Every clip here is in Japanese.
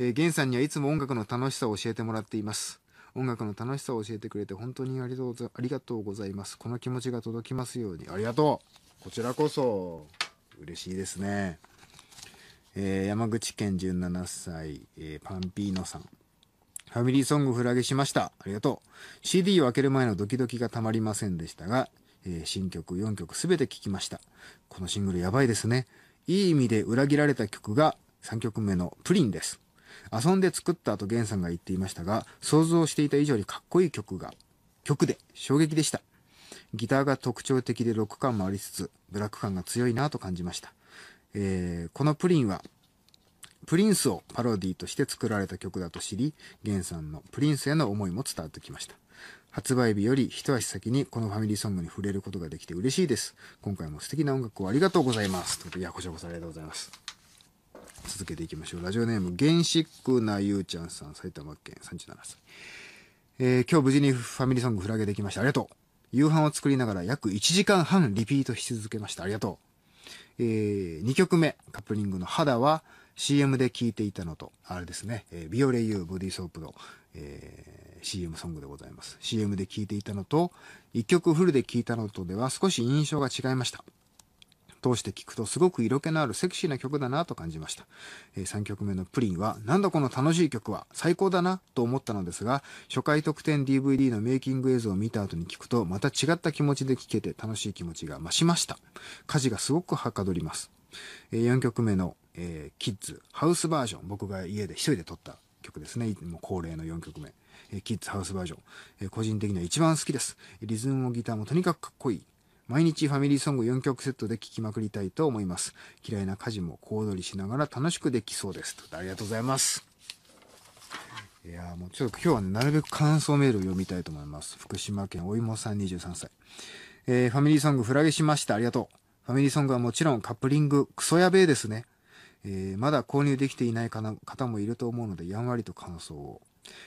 えー、源さんにはいつも音楽の楽しさを教えてもらっています。音楽の楽しさを教えてくれて本当にありがとうございます。この気持ちが届きますように。ありがとうこちらこそ嬉しいですね。えー、山口県17歳、えー、パンピーノさん。ファミリーソングフラゲしました。ありがとう。CD を開ける前のドキドキがたまりませんでしたが、えー、新曲4曲すべて聴きました。このシングルやばいですね。いい意味で裏切られた曲が3曲目のプリンです。遊んで作ったと源さんが言っていましたが、想像していた以上にかっこいい曲が、曲で衝撃でした。ギターが特徴的でロック感もありつつ、ブラック感が強いなと感じました。えー、このプリンは、プリンスをパロディとして作られた曲だと知り、源さんのプリンスへの思いも伝わってきました。発売日より一足先にこのファミリーソングに触れることができて嬉しいです。今回も素敵な音楽をありがとうございます。ということで、いや、こちらこそありがとうございます。続けていきましょう。ラジオネーム、ゲンシックなゆうちゃんさん、埼玉県37歳。えー、今日無事にファミリーソングフラゲできました。ありがとう。夕飯を作りながら約1時間半リピートし続けました。ありがとう。えー、2曲目、カップリングの肌は CM で聴いていたのと、あれですね、えー、ビオレユーボディーソープの、えー、CM ソングでございます。CM で聴いていたのと、1曲フルで聴いたのとでは少し印象が違いました。通して聴くとすごく色気のあるセクシーな曲だなと感じました、えー、3曲目の「プリンは」何なんだこの楽しい曲は最高だなと思ったのですが初回特典 DVD のメイキング映像を見た後に聴くとまた違った気持ちで聴けて楽しい気持ちが増しました家事がすごくはかどります、えー、4曲目の、えー、キッズハウスバージョン僕が家で一人で撮った曲ですねもう恒例の4曲目、えキッズハウスバージョン、え個人的には一番好きですリズムもギターもとにかくかっこいい毎日ファミリーソング4曲セットで聴きまくりたいと思います。嫌いな家事も小躍りしながら楽しくできそうです。とありがとうございます。いやもうちょっと今日は、ね、なるべく感想メールを読みたいと思います。福島県おいもさん23歳。えー、ファミリーソングフラゲしました。ありがとう。ファミリーソングはもちろんカップリングクソやべえですね。えー、まだ購入できていないかな方もいると思うのでやんわりと感想を。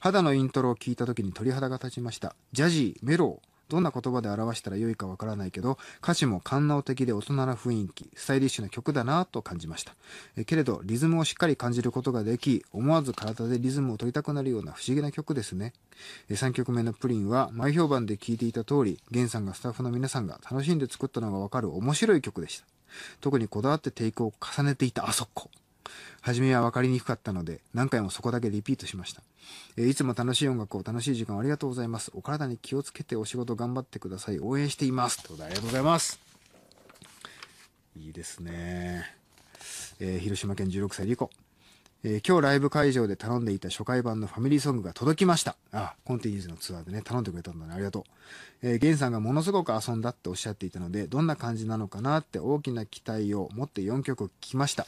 肌のイントロを聞いた時に鳥肌が立ちました。ジャジー、メロー、どんな言葉で表したらよいかわからないけど、歌詞も官能的で大人な雰囲気、スタイリッシュな曲だなと感じました。えけれど、リズムをしっかり感じることができ、思わず体でリズムを取りたくなるような不思議な曲ですね。え3曲目のプリンは、前評判で聞いていた通り、ゲンさんがスタッフの皆さんが楽しんで作ったのがわかる面白い曲でした。特にこだわってテイクを重ねていたあそこ。初めは分かりにくかったので、何回もそこだけリピートしました。えー、いつも楽しい音楽を楽しい時間ありがとうございます。お体に気をつけてお仕事頑張ってください。応援しています。ということでありがとうございます。いいですね。えー、広島県16歳リコ。えー、今日ライブ会場で頼んでいた初回版のファミリーソングが届きました。ああ、コンティニューズのツアーでね、頼んでくれたんだね。ありがとう。えー、ゲンさんがものすごく遊んだっておっしゃっていたので、どんな感じなのかなって大きな期待を持って4曲聴きました。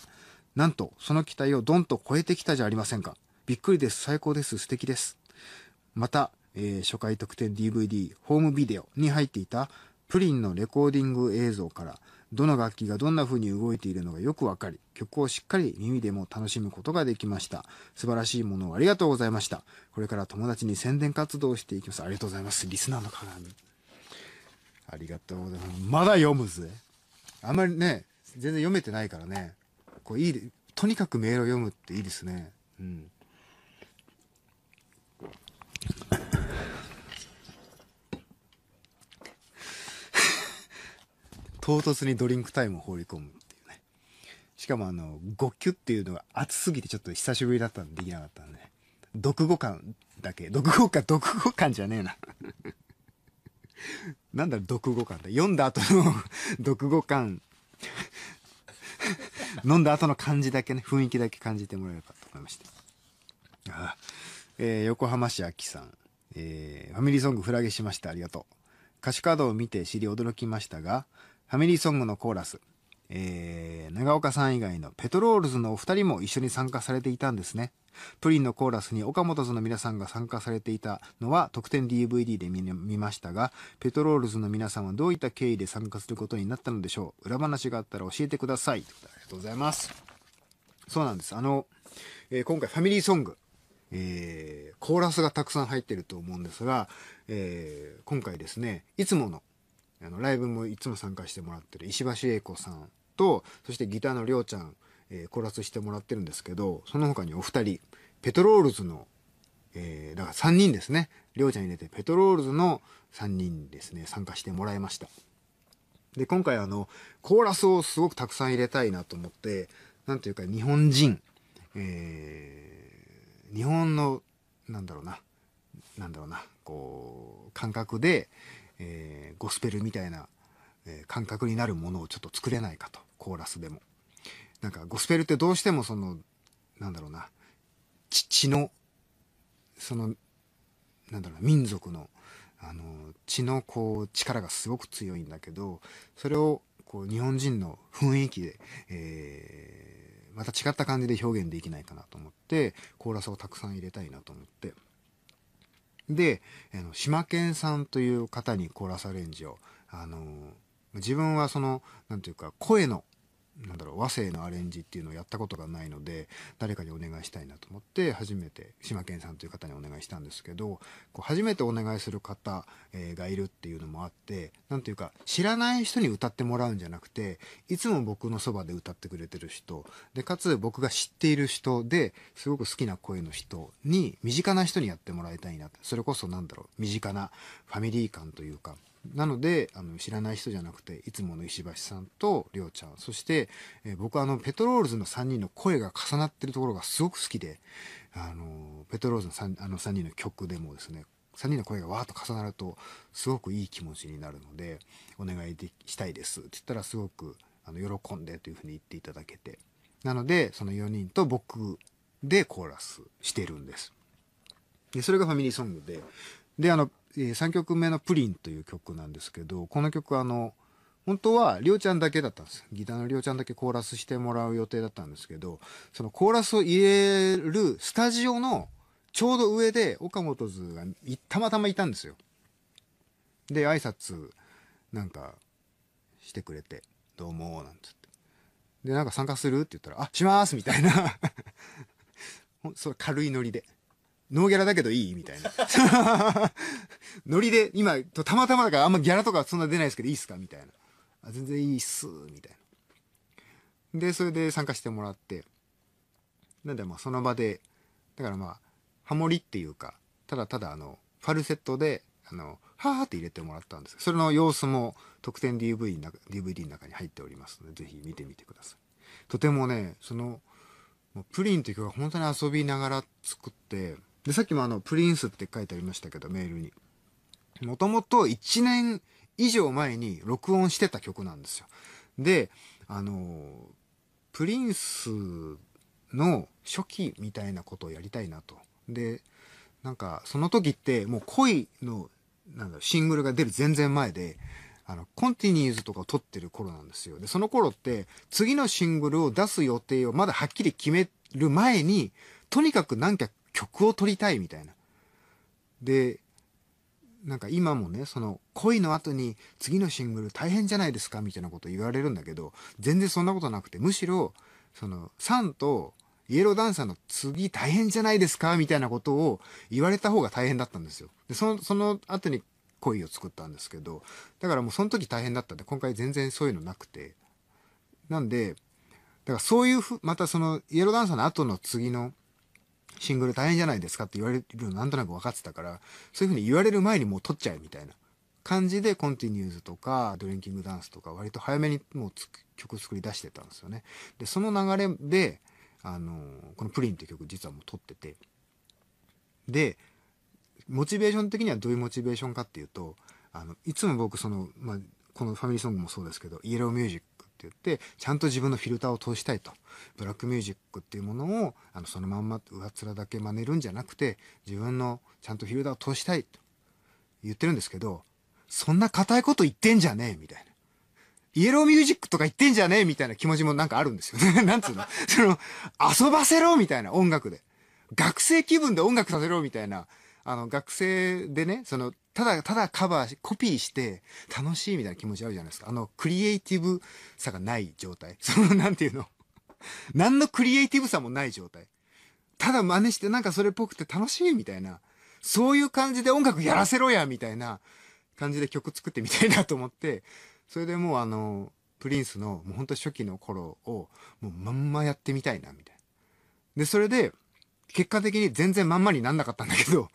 なんと、その期待をドンと超えてきたじゃありませんか。びっくりです。最高です。素敵です。また、えー、初回特典 DVD、ホームビデオに入っていたプリンのレコーディング映像から、どの楽器がどんな風に動いているのがよくわかり、曲をしっかり耳でも楽しむことができました。素晴らしいものをありがとうございました。これから友達に宣伝活動をしていきます。ありがとうございます。リスナーの鏡。ありがとうございます。まだ読むぜ。あんまりね、全然読めてないからね。こういいとにかくメールを読むっていいですねうん 唐突にドリンクタイムを放り込むっていうねしかもあのごきゅ」っていうのが熱すぎてちょっと久しぶりだったんでできなかったんで読語感だけ読語感読語感じゃねえな なんだろ、読語感だ。読んだ後の読 語感 飲んだ後の感じだけね、雰囲気だけ感じてもらえればと思いました。あえー、横浜市秋さん、えー、ファミリーソングフラゲしました。ありがとう。歌手カードを見て知り驚きましたが、ファミリーソングのコーラス、えー、長岡さん以外のペトロールズのお二人も一緒に参加されていたんですね。プリンのコーラスに岡本図の皆さんが参加されていたのは特典 DVD で見ましたが、ペトロールズの皆さんはどういった経緯で参加することになったのでしょう裏話があったら教えてください。ということでありがとうございます。そうなんです。あの、えー、今回ファミリーソング、えー、コーラスがたくさん入ってると思うんですが、えー、今回ですね、いつものあのライブもいつも参加してもらってる石橋英子さんとそしてギターのりょうちゃん、えー、コーラスしてもらってるんですけどその他にお二人ペトロールズの、えー、だから3人ですねりょうちゃん入れてペトロールズの3人ですね参加してもらいましたで今回あのコーラスをすごくたくさん入れたいなと思って何ていうか日本人、えー、日本のなんだろうななんだろうなこう感覚で、えー、ゴスペルみたいな、えー、感覚になるものをちょっと作れないかとコーラスでもなんかゴスペルってどうしてもそのなんだろうな血のそのなんだろうな民族のあの血のこう力がすごく強いんだけどそれをこう日本人の雰囲気で、えー、また違った感じで表現できないかなと思ってコーラスをたくさん入れたいなと思って。で、あの、島県さんという方にコーラスアレンジを、あの、自分はその、なんていうか、声のなんだろう和声のアレンジっていうのをやったことがないので誰かにお願いしたいなと思って初めて島健さんという方にお願いしたんですけどこう初めてお願いする方、えがいるっていうのもあって何ていうか知らない人に歌ってもらうんじゃなくていつも僕のそばで歌ってくれてる人でかつ僕が知っている人ですごく好きな声の人に身近な人にやってもらいたいなそれこそ何だろう身近なファミリー感というか。なのであの知らない人じゃなくていつもの石橋さんとりょうちゃんそして、えー、僕あのペトロールズの3人の声が重なってるところがすごく好きであのペトロールズの 3, あの3人の曲でもですね3人の声がわーっと重なるとすごくいい気持ちになるのでお願いでしたいですって言ったらすごくあの喜んでというふうに言っていただけてなのでその4人と僕でコーラスしてるんですでそれがファミリーソングでであのえ3曲目の「プリン」という曲なんですけどこの曲あの本当はりょうちゃんだけだったんですギターのりょうちゃんだけコーラスしてもらう予定だったんですけどそのコーラスを入れるスタジオのちょうど上で岡本図がたまたまいたんですよ。で挨拶なんかしてくれて「どうも」なんつってでなんか参加するって言ったら「あします」みたいな そう軽いノリでノーギャラだけどいいみたいな。ノリで、今、たまたまだからあんまギャラとかそんな出ないですけどいいっすかみたいな。あ、全然いいっす、みたいな。で、それで参加してもらって。なんでまあその場で、だからまあ、ハモリっていうか、ただただあの、ファルセットで、あの、はーって入れてもらったんですそれの様子も特典 DV の中 DVD の中に入っておりますので、ぜひ見てみてください。とてもね、その、プリンていうか、は本当に遊びながら作って、で、さっきもあの、プリンスって書いてありましたけど、メールに。もともと1年以上前に録音してた曲なんですよ。で、あの、プリンスの初期みたいなことをやりたいなと。で、なんか、その時って、もう恋の、なんだろ、シングルが出る全然前で、あの、コンティニーズとかを撮ってる頃なんですよ。で、その頃って、次のシングルを出す予定をまだはっきり決める前に、とにかく何曲曲を撮りたいみたいな。で、なんか今もね、その恋の後に次のシングル大変じゃないですかみたいなこと言われるんだけど、全然そんなことなくて、むしろ、その、サンとイエローダンサーの次大変じゃないですかみたいなことを言われた方が大変だったんですよ。で、その、その後に恋を作ったんですけど、だからもうその時大変だったんで、今回全然そういうのなくて。なんで、だからそういうふ、またそのイエローダンサーの後の次のシングル大変じゃないですかって言われるのなんとなく分かってたから、そういうふうに言われる前にもう取っちゃえみたいな感じで、コンティニューズとか、ドリンキングダンスとか、割と早めにもう曲作り出してたんですよね。で、その流れで、あの、このプリンって曲実はもう撮ってて、で、モチベーション的にはどういうモチベーションかっていうと、あの、いつも僕その、まあ、このファミリーソングもそうですけど、イエローミュージッ言ってちゃんと自分のフィルターを通したいとブラックミュージックっていうものをあのそのまんま上っ面だけ真似るんじゃなくて自分のちゃんとフィルターを通したいと言ってるんですけどそんな硬いこと言ってんじゃねえみたいな。イエローミュージックとか言ってんじゃねえみたいな気持ちもなんかあるんですよね。なんつうのその、遊ばせろみたいな音楽で。学生気分で音楽させろみたいなあの、学生でね、その、ただ、ただカバー、コピーして楽しいみたいな気持ちあるじゃないですか。あの、クリエイティブさがない状態。その、なんていうの 何のクリエイティブさもない状態。ただ真似してなんかそれっぽくて楽しいみたいな。そういう感じで音楽やらせろやみたいな感じで曲作ってみたいなと思って、それでもうあの、プリンスのもうほんと初期の頃をもうまんまやってみたいなみたいな。で、それで、結果的に全然まんまになんなかったんだけど、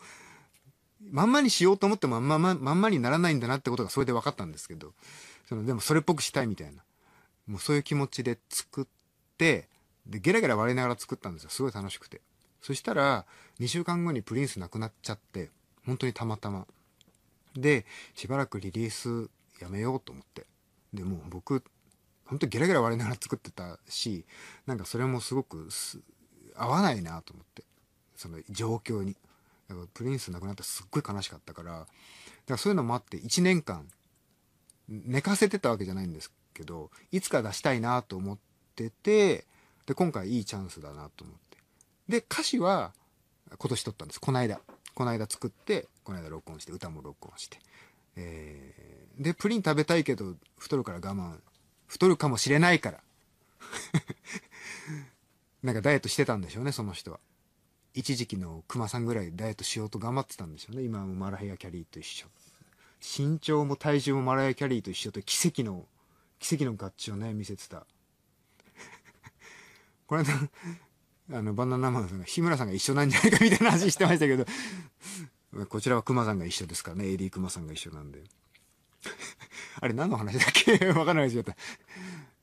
まんまにしようと思ってもまんま、まんまにならないんだなってことがそれで分かったんですけど、その、でもそれっぽくしたいみたいな。もうそういう気持ちで作って、で、ゲラゲラ笑いながら作ったんですよ。すごい楽しくて。そしたら、2週間後にプリンス亡くなっちゃって、本当にたまたま。で、しばらくリリースやめようと思って。で、もう僕、本当にゲラゲラ笑いながら作ってたし、なんかそれもすごくす合わないなと思ってその状況にだからプリンス亡くなったらすっごい悲しかったからだからそういうのもあって1年間寝かせてたわけじゃないんですけどいつか出したいなと思っててで今回いいチャンスだなと思ってで歌詞は今年撮ったんですこの間この間作ってこの間録音して歌も録音して、えー、でプリン食べたいけど太るから我慢太るかもしれないからなんかダイエットしてたんでしょうねその人は一時期の熊さんぐらいダイエットしようと頑張ってたんでしょうね今もマラヘア・キャリーと一緒身長も体重もマラヘア・キャリーと一緒と奇跡の奇跡の合致をね見せてた これあのバナナマンさんが日村さんが一緒なんじゃないかみたいな話してましたけど こちらは熊さんが一緒ですからね AD 熊さんが一緒なんで あれ何の話だっけわかんない話だった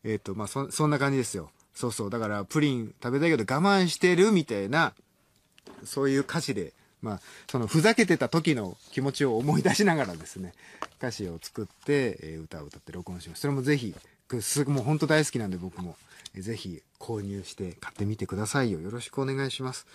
えっ、ー、とまあそそんな感じですよそうそう、だからプリン食べたいけど我慢してるみたいな、そういう歌詞で、まあ、そのふざけてた時の気持ちを思い出しながらですね、歌詞を作って、え歌を歌って録音します。それもぜひ、すもうほんと大好きなんで僕も、えー、ぜひ購入して買ってみてくださいよ。よろしくお願いします。